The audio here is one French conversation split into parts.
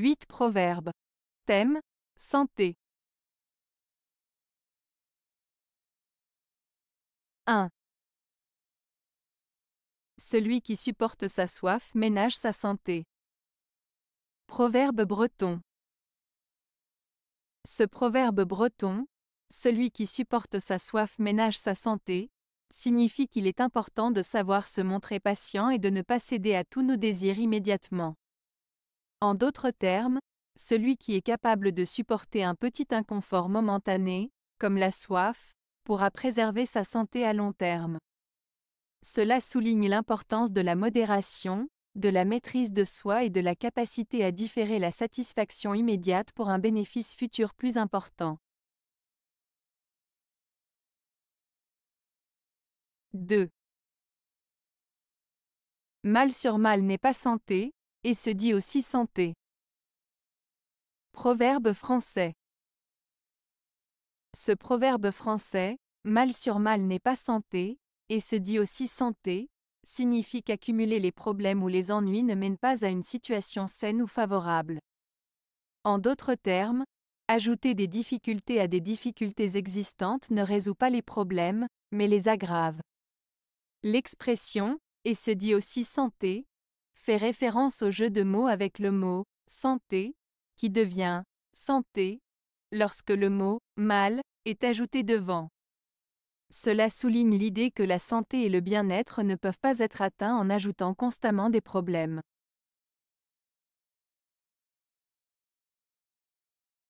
8 proverbes. Thème Santé. 1. Celui qui supporte sa soif ménage sa santé. Proverbe breton. Ce proverbe breton, celui qui supporte sa soif ménage sa santé, signifie qu'il est important de savoir se montrer patient et de ne pas céder à tous nos désirs immédiatement. En d'autres termes, celui qui est capable de supporter un petit inconfort momentané, comme la soif, pourra préserver sa santé à long terme. Cela souligne l'importance de la modération, de la maîtrise de soi et de la capacité à différer la satisfaction immédiate pour un bénéfice futur plus important. 2. Mal sur mal n'est pas santé, et se dit aussi santé. Proverbe français Ce proverbe français, mal sur mal n'est pas santé, et se dit aussi santé, signifie qu'accumuler les problèmes ou les ennuis ne mène pas à une situation saine ou favorable. En d'autres termes, ajouter des difficultés à des difficultés existantes ne résout pas les problèmes, mais les aggrave. L'expression, et se dit aussi santé, fait référence au jeu de mots avec le mot santé, qui devient santé lorsque le mot mal est ajouté devant. Cela souligne l'idée que la santé et le bien-être ne peuvent pas être atteints en ajoutant constamment des problèmes.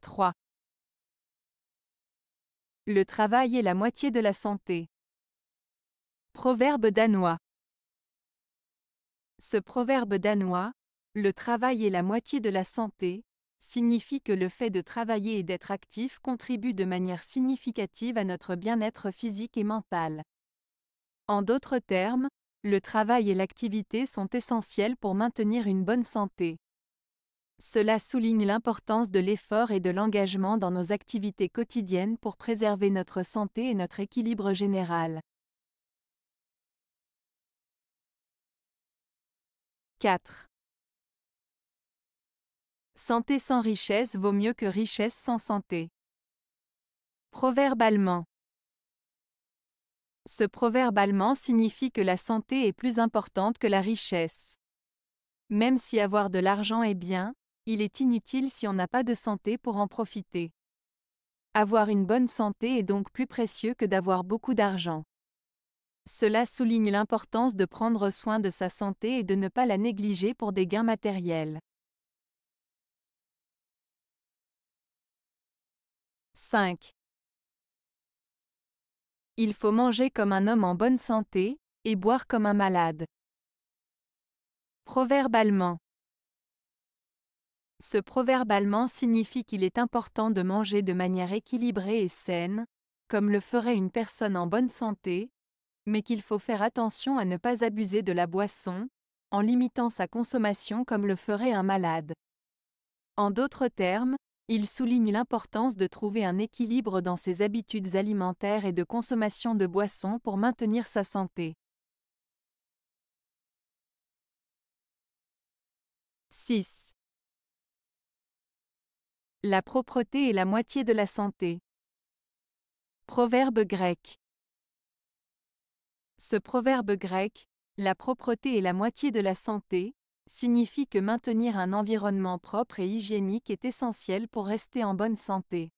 3. Le travail est la moitié de la santé. Proverbe danois. Ce proverbe danois, le travail est la moitié de la santé, signifie que le fait de travailler et d'être actif contribue de manière significative à notre bien-être physique et mental. En d'autres termes, le travail et l'activité sont essentiels pour maintenir une bonne santé. Cela souligne l'importance de l'effort et de l'engagement dans nos activités quotidiennes pour préserver notre santé et notre équilibre général. 4. Santé sans richesse vaut mieux que richesse sans santé. Proverbe allemand. Ce proverbe allemand signifie que la santé est plus importante que la richesse. Même si avoir de l'argent est bien, il est inutile si on n'a pas de santé pour en profiter. Avoir une bonne santé est donc plus précieux que d'avoir beaucoup d'argent. Cela souligne l'importance de prendre soin de sa santé et de ne pas la négliger pour des gains matériels. 5. Il faut manger comme un homme en bonne santé, et boire comme un malade. Proverbe allemand. Ce proverbe allemand signifie qu'il est important de manger de manière équilibrée et saine, comme le ferait une personne en bonne santé, mais qu'il faut faire attention à ne pas abuser de la boisson, en limitant sa consommation comme le ferait un malade. En d'autres termes, il souligne l'importance de trouver un équilibre dans ses habitudes alimentaires et de consommation de boissons pour maintenir sa santé. 6. La propreté est la moitié de la santé. Proverbe grec. Ce proverbe grec, la propreté est la moitié de la santé, signifie que maintenir un environnement propre et hygiénique est essentiel pour rester en bonne santé.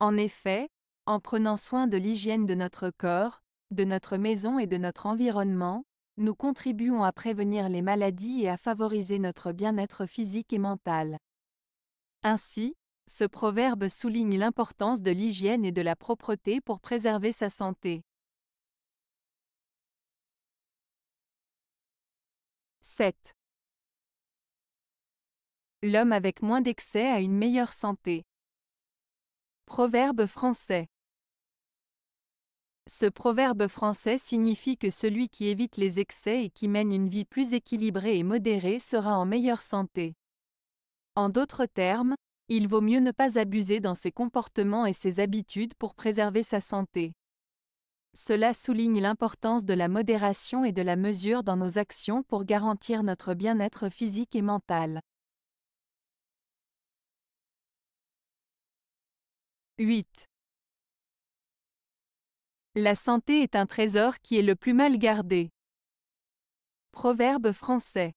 En effet, en prenant soin de l'hygiène de notre corps, de notre maison et de notre environnement, nous contribuons à prévenir les maladies et à favoriser notre bien-être physique et mental. Ainsi, ce proverbe souligne l'importance de l'hygiène et de la propreté pour préserver sa santé. 7. L'homme avec moins d'excès a une meilleure santé. Proverbe français. Ce proverbe français signifie que celui qui évite les excès et qui mène une vie plus équilibrée et modérée sera en meilleure santé. En d'autres termes, il vaut mieux ne pas abuser dans ses comportements et ses habitudes pour préserver sa santé. Cela souligne l'importance de la modération et de la mesure dans nos actions pour garantir notre bien-être physique et mental. 8. La santé est un trésor qui est le plus mal gardé. Proverbe français.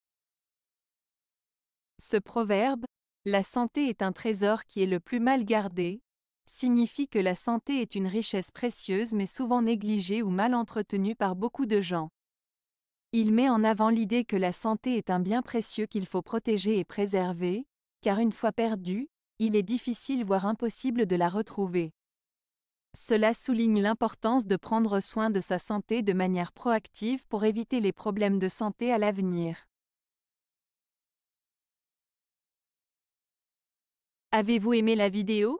Ce proverbe, la santé est un trésor qui est le plus mal gardé, signifie que la santé est une richesse précieuse mais souvent négligée ou mal entretenue par beaucoup de gens. Il met en avant l'idée que la santé est un bien précieux qu'il faut protéger et préserver, car une fois perdue, il est difficile voire impossible de la retrouver. Cela souligne l'importance de prendre soin de sa santé de manière proactive pour éviter les problèmes de santé à l'avenir. Avez-vous aimé la vidéo